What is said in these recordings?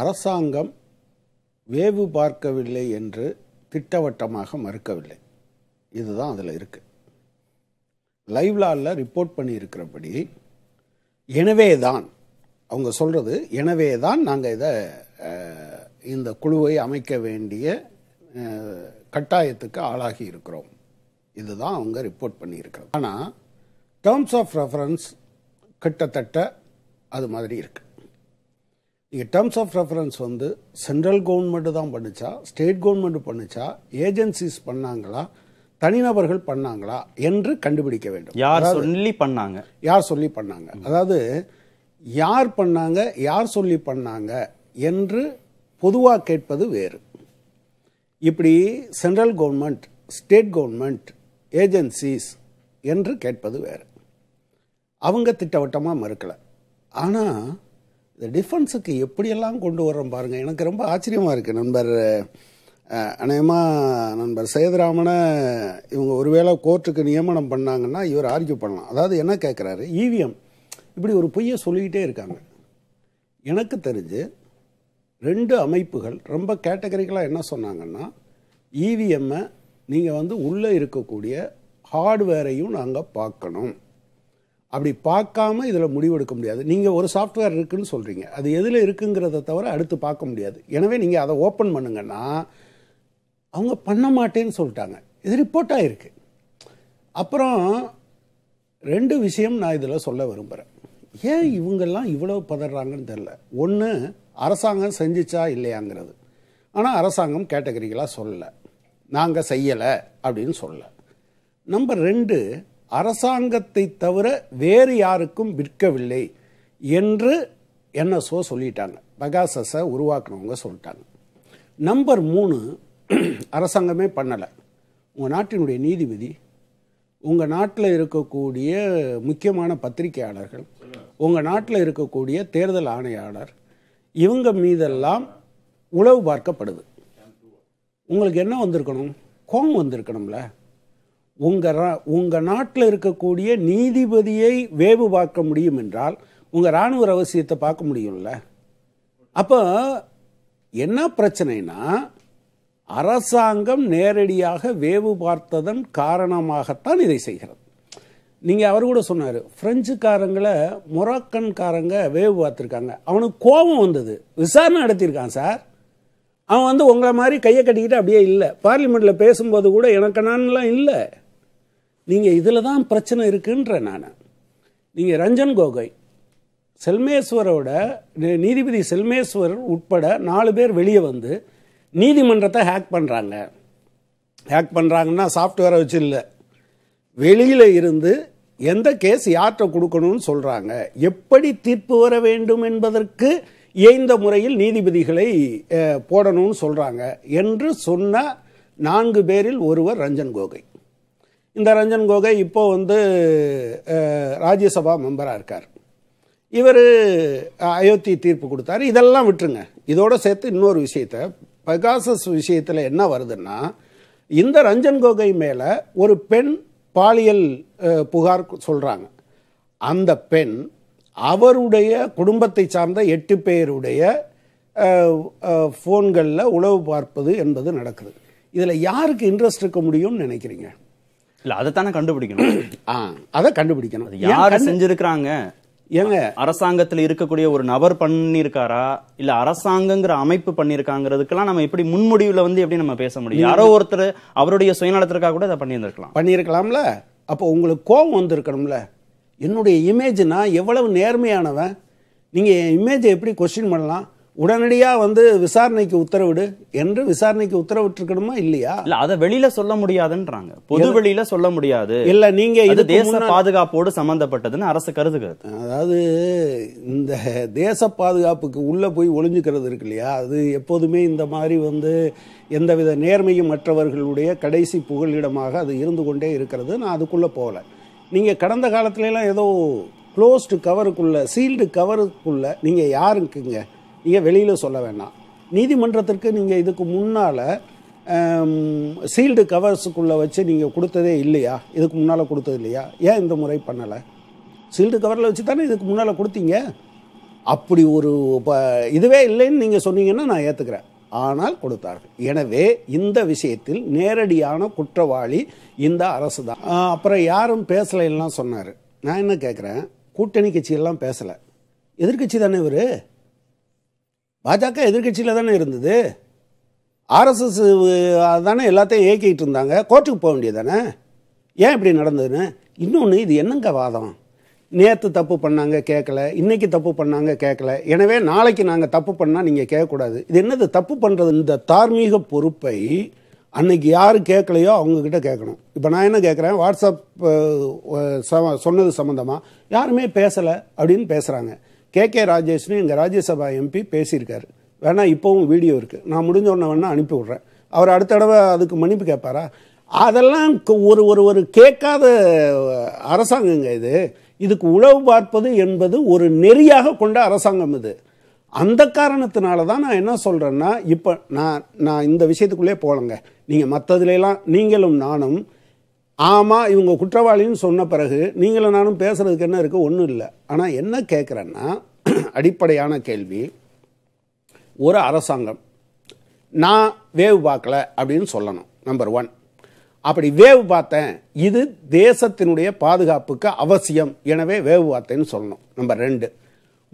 அரசாங்கம் வேவு பார்க்கவில்லை என்று திட்டவட்டமாக மறுக்கவில்லை இதுதான் அதில் இருக்குது லாலில் ரிப்போர்ட் பண்ணியிருக்கிறபடி எனவே தான் அவங்க சொல்கிறது எனவே தான் நாங்கள் இதை இந்த குழுவை அமைக்க வேண்டிய கட்டாயத்துக்கு ஆளாகி இருக்கிறோம் இதுதான் அவங்க ரிப்போர்ட் பண்ணியிருக்கிறது ஆனால் டேர்ம்ஸ் ஆஃப் ரெஃபரன்ஸ் கிட்டத்தட்ட அது மாதிரி இருக்குது நீங்கள் டேர்ம்ஸ் ஆஃப் ரெஃபரன்ஸ் வந்து சென்ட்ரல் கவர்மெண்ட்டு தான் பண்ணிச்சா ஸ்டேட் கவர்மெண்ட் பண்ணிச்சா ஏஜென்சிஸ் பண்ணாங்களா தனிநபர்கள் பண்ணாங்களா என்று கண்டுபிடிக்க வேண்டும் யார் சொல்லி பண்ணாங்க யார் சொல்லி பண்ணாங்க அதாவது யார் பண்ணாங்க யார் சொல்லி பண்ணாங்க என்று பொதுவாக கேட்பது வேறு இப்படி central government state government agencies என்று கேட்பது வேறு அவங்க திட்டவட்டமாக மறுக்கலை ஆனால் இந்த டிஃபென்ஸுக்கு எப்படியெல்லாம் கொண்டு வரோம் பாருங்கள் எனக்கு ரொம்ப ஆச்சரியமாக இருக்குது நண்பர் அநேகமாக நண்பர் சேதுராமனை இவங்க ஒருவேளை கோர்ட்டுக்கு நியமனம் பண்ணாங்கன்னா இவர் ஆர்கியூ பண்ணலாம் அதாவது என்ன கேட்குறாரு இவிஎம் e இப்படி ஒரு பொய்யை சொல்லிக்கிட்டே இருக்காங்க எனக்கு தெரிஞ்சு ரெண்டு அமைப்புகள் ரொம்ப கேட்டகரிக்கலாக என்ன சொன்னாங்கன்னா இவிஎம்மை e நீங்கள் வந்து உள்ளே இருக்கக்கூடிய ஹார்ட்வேரையும் நாங்கள் பார்க்கணும் அப்படி பார்க்காம இதில் முடிவெடுக்க முடியாது நீங்கள் ஒரு சாஃப்ட்வேர் இருக்குதுன்னு சொல்கிறீங்க அது எதில் இருக்குங்கிறத தவிர அடுத்து பார்க்க முடியாது எனவே நீங்கள் அதை ஓப்பன் பண்ணுங்கன்னா அவங்க பண்ண மாட்டேன்னு சொல்லிட்டாங்க இது ரிப்போர்ட் ஆகிருக்கு அப்புறம் ரெண்டு விஷயம் நான் இதில் சொல்ல விரும்புகிறேன் ஏன் இவங்கெல்லாம் இவ்வளோ பதறாங்கன்னு தெரில ஒன்று அரசாங்கம் செஞ்சிச்சா இல்லையாங்கிறது ஆனால் அரசாங்கம் கேட்டகரிகளாக சொல்லலை நாங்கள் செய்யலை அப்படின்னு சொல்லலை நம்பர் ரெண்டு அரசாங்கத்தை தவிர வேறு யாருக்கும் விற்கவில்லை என்று என்எஸ்ஓ சொல்லிட்டாங்க பகாசஸை உருவாக்குனவங்க சொல்லிட்டாங்க நம்பர் மூணு அரசாங்கமே பண்ணலை உங்கள் நாட்டினுடைய நீதிபதி உங்கள் நாட்டில் இருக்கக்கூடிய முக்கியமான பத்திரிகையாளர்கள் உங்கள் நாட்டில் இருக்கக்கூடிய தேர்தல் ஆணையாளர் இவங்க மீதெல்லாம் உளவு பார்க்கப்படுது உங்களுக்கு என்ன வந்திருக்கணும் கோம் வந்திருக்கணும்ல உங்கள் உங்கள் நாட்டில் இருக்கக்கூடிய நீதிபதியை வேவு பார்க்க முடியும் என்றால் உங்கள் இராணுவ ரகசியத்தை பார்க்க முடியும்ல அப்போ என்ன பிரச்சனைனா அரசாங்கம் நேரடியாக வேவு பார்த்ததன் காரணமாகத்தான் இதை செய்கிறது நீங்கள் அவர் கூட சொன்னார் ஃப்ரெஞ்சுக்காரங்களை மொராக்கன்காரங்க வேவு பார்த்துருக்காங்க அவனுக்கு கோபம் வந்தது விசாரணை நடத்தியிருக்கான் சார் அவன் வந்து உங்களை மாதிரி கையை கட்டிக்கிட்டு அப்படியே இல்லை பார்லிமெண்ட்டில் பேசும்போது கூட எனக்கு நான்லாம் இல்லை நீங்கள் இதில் தான் பிரச்சனை இருக்குன்ற நான் நீங்கள் ரஞ்சன் கோகோய் செல்மேஸ்வரோட நீதிபதி செல்மேஸ்வர் உட்பட நாலு பேர் வெளியே வந்து நீதிமன்றத்தை ஹேக் பண்ணுறாங்க ஹேக் பண்ணுறாங்கன்னா சாஃப்ட்வேரை வச்சு இல்லை வெளியில் இருந்து எந்த கேஸ் யார்கிட்ட கொடுக்கணும்னு சொல்கிறாங்க எப்படி தீர்ப்பு வர வேண்டும் என்பதற்கு இயந்த முறையில் நீதிபதிகளை போடணும்னு சொல்கிறாங்க என்று சொன்ன நான்கு பேரில் ஒருவர் ரஞ்சன் கோகை இந்த ரஞ்சன் கோகோய் இப்போ வந்து ராஜ்யசபா மெம்பராக இருக்கார் இவர் அயோத்தி தீர்ப்பு கொடுத்தாரு இதெல்லாம் விட்டுருங்க இதோடு சேர்த்து இன்னொரு விஷயத்தை பகாசஸ் விஷயத்தில் என்ன வருதுன்னா இந்த ரஞ்சன் கோகோய் மேலே ஒரு பெண் பாலியல் புகார் சொல்கிறாங்க அந்த பெண் அவருடைய குடும்பத்தை சார்ந்த எட்டு பேருடைய ஃபோன்களில் உளவு பார்ப்பது என்பது நடக்குது இதில் யாருக்கு இன்ட்ரெஸ்ட் இருக்க முடியும்னு நினைக்கிறீங்க இல்லை அதைத்தானே கண்டுபிடிக்கணும் ஆ அதை கண்டுபிடிக்கணும் அது யார் செஞ்சுருக்கிறாங்க ஏங்க அரசாங்கத்தில் இருக்கக்கூடிய ஒரு நபர் பண்ணியிருக்காரா இல்ல அரசாங்கங்கிற அமைப்பு பண்ணியிருக்காங்கிறதுக்கெல்லாம் நம்ம எப்படி முன்முடிவுல வந்து எப்படி நம்ம பேச முடியும் யாரோ ஒருத்தர் அவருடைய சுயநலத்திற்காக கூட அதை பண்ணியிருந்திருக்கலாம் பண்ணியிருக்கலாம்ல அப்போ உங்களுக்கு கோபம் வந்திருக்கணும்ல என்னுடைய இமேஜ் நான் எவ்வளவு நேர்மையானவன் நீங்கள் இமேஜை எப்படி கொஸ்டின் பண்ணலாம் உடனடியாக வந்து விசாரணைக்கு உத்தரவிடு என்று விசாரணைக்கு உத்தரவிட்டிருக்கணுமா இல்லையா இல்ல அதை வெளியில சொல்ல முடியாதுன்றாங்க பொது வெளியில சொல்ல முடியாது இல்ல நீங்க இது தேச பாதுகாப்போடு சம்பந்தப்பட்டதுன்னு அரசு கருதுகிறது அதாவது இந்த தேச பாதுகாப்புக்கு உள்ள போய் ஒளிஞ்சுக்கிறது இருக்கு இல்லையா அது எப்போதுமே இந்த மாதிரி வந்து எந்தவித நேர்மையும் மற்றவர்களுடைய கடைசி புகழிடமாக அது இருந்து கொண்டே இருக்கிறது நான் அதுக்குள்ள போகல நீங்க கடந்த காலத்துல எல்லாம் ஏதோ க்ளோஸ்டு கவருக்குள்ள சீல்டு கவருக்குள்ள நீங்க யாருக்குங்க நீங்கள் வெளியில் சொல்ல வேண்டாம் நீதிமன்றத்திற்கு நீங்கள் இதுக்கு முன்னால் சீல்டு கவர்ஸுக்குள்ளே வச்சு நீங்கள் கொடுத்ததே இல்லையா இதுக்கு முன்னால் கொடுத்தது இல்லையா ஏன் இந்த முறை பண்ணலை சீல்டு கவரில் வச்சு தானே இதுக்கு முன்னால் கொடுத்தீங்க அப்படி ஒரு இப்போ இதுவே இல்லைன்னு நீங்கள் சொன்னீங்கன்னா நான் ஏற்றுக்கிறேன் ஆனால் கொடுத்தார்கள் எனவே இந்த விஷயத்தில் நேரடியான குற்றவாளி இந்த அரசு தான் அப்புறம் யாரும் பேசலைன்னா சொன்னார் நான் என்ன கேட்குறேன் கூட்டணி கட்சியெல்லாம் பேசலை எதிர்கட்சி தானே இவர் பாஜக எதிர்கட்சியில் தானே இருந்தது ஆர்எஸ்எஸ் தானே எல்லாத்தையும் இயக்கிட்டு இருந்தாங்க கோர்ட்டுக்கு போக வேண்டியது தானே ஏன் இப்படி நடந்ததுன்னு இன்னொன்று இது என்னங்க வாதம் நேற்று தப்பு பண்ணாங்க கேட்கல இன்றைக்கி தப்பு பண்ணாங்க கேட்கல எனவே நாளைக்கு நாங்கள் தப்பு பண்ணால் நீங்கள் கேட்கக்கூடாது இது என்னது தப்பு பண்ணுறது இந்த தார்மீக பொறுப்பை அன்னைக்கு யார் கேட்கலையோ அவங்கக்கிட்ட கேட்கணும் இப்போ நான் என்ன கேட்குறேன் வாட்ஸ்அப் சொன்னது சம்மந்தமாக யாருமே பேசலை அப்படின்னு பேசுகிறாங்க கே கே ராஜேஷ்னு எங்கள் ராஜ்யசபா எம்பி பேசியிருக்காரு வேணால் இப்போவும் வீடியோ இருக்குது நான் முடிஞ்சோடனே வேணால் அனுப்பி விட்றேன் அவர் அடுத்த தடவை அதுக்கு மன்னிப்பு கேட்பாரா அதெல்லாம் ஒரு ஒரு ஒரு கேட்காத அரசாங்கங்க இது இதுக்கு உழவு பார்ப்பது என்பது ஒரு நெறியாக கொண்ட அரசாங்கம் இது அந்த காரணத்தினால தான் நான் என்ன சொல்கிறேன்னா இப்போ நான் நான் இந்த விஷயத்துக்குள்ளே போகலங்க நீங்கள் மற்றதுலாம் நீங்களும் நானும் ஆமாம் இவங்க குற்றவாளின்னு சொன்ன பிறகு நீங்களும் நானும் பேசுகிறதுக்கு என்ன இருக்குது ஒன்றும் இல்லை ஆனால் என்ன கேட்குறேன்னா அடிப்படையான கேள்வி ஒரு அரசாங்கம் நான் வேவ் பார்க்கல அப்படின்னு சொல்லணும் நம்பர் ஒன் அப்படி வேவ் பார்த்தேன் இது தேசத்தினுடைய பாதுகாப்புக்கு அவசியம் எனவே வேவ் பார்த்தேன்னு சொல்லணும் நம்பர் ரெண்டு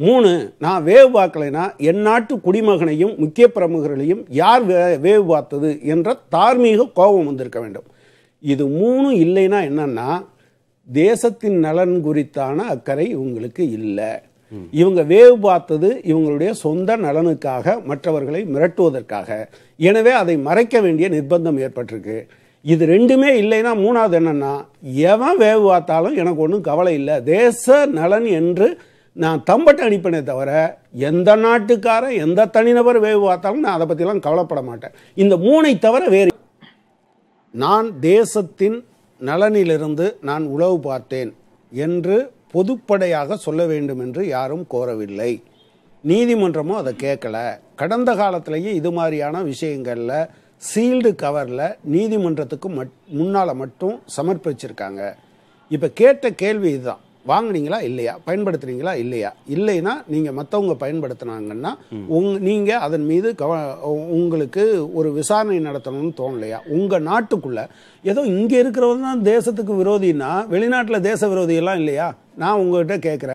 மூணு நான் வேவ் பார்க்கலைன்னா என் நாட்டு குடிமகனையும் முக்கிய பிரமுகர்களையும் யார் வேவ் பார்த்தது என்ற தார்மீக கோபம் வந்திருக்க வேண்டும் இது மூணும் இல்லைன்னா என்னன்னா தேசத்தின் நலன் குறித்தான அக்கறை இவங்களுக்கு இல்லை இவங்க வேவு பார்த்தது இவங்களுடைய சொந்த நலனுக்காக மற்றவர்களை மிரட்டுவதற்காக எனவே அதை மறைக்க வேண்டிய நிர்பந்தம் ஏற்பட்டிருக்கு இது ரெண்டுமே இல்லைன்னா மூணாவது என்னன்னா எவன் வேவு பார்த்தாலும் எனக்கு ஒன்றும் கவலை இல்லை தேச நலன் என்று நான் தம்பட்டை அனுப்பினே தவிர எந்த நாட்டுக்காரன் எந்த தனிநபர் வேவு பார்த்தாலும் நான் அதை பற்றிலாம் கவலைப்பட மாட்டேன் இந்த மூனை தவிர வேறு நான் தேசத்தின் நலனிலிருந்து நான் உளவு பார்த்தேன் என்று பொதுப்படையாக சொல்ல வேண்டும் என்று யாரும் கோரவில்லை நீதிமன்றமும் அதை கேட்கல கடந்த காலத்திலேயே இது மாதிரியான விஷயங்களில் சீல்டு கவரில் நீதிமன்றத்துக்கு மட் முன்னால் மட்டும் சமர்ப்பிச்சிருக்காங்க இப்போ கேட்ட கேள்வி இதுதான் வாங்கினீங்களா இல்லையா பயன்படுத்துறீங்களா இல்லையா இல்லைன்னா நீங்கள் மற்றவங்க பயன்படுத்தினாங்கன்னா உங் நீங்கள் அதன் மீது கவ உங்களுக்கு ஒரு விசாரணை நடத்தணும்னு தோணலையா உங்கள் நாட்டுக்குள்ளே ஏதோ இங்கே இருக்கிறவங்க தான் தேசத்துக்கு விரோதினா வெளிநாட்டில் தேச விரோதி எல்லாம் இல்லையா நான் உங்கள்கிட்ட கேட்குறேன்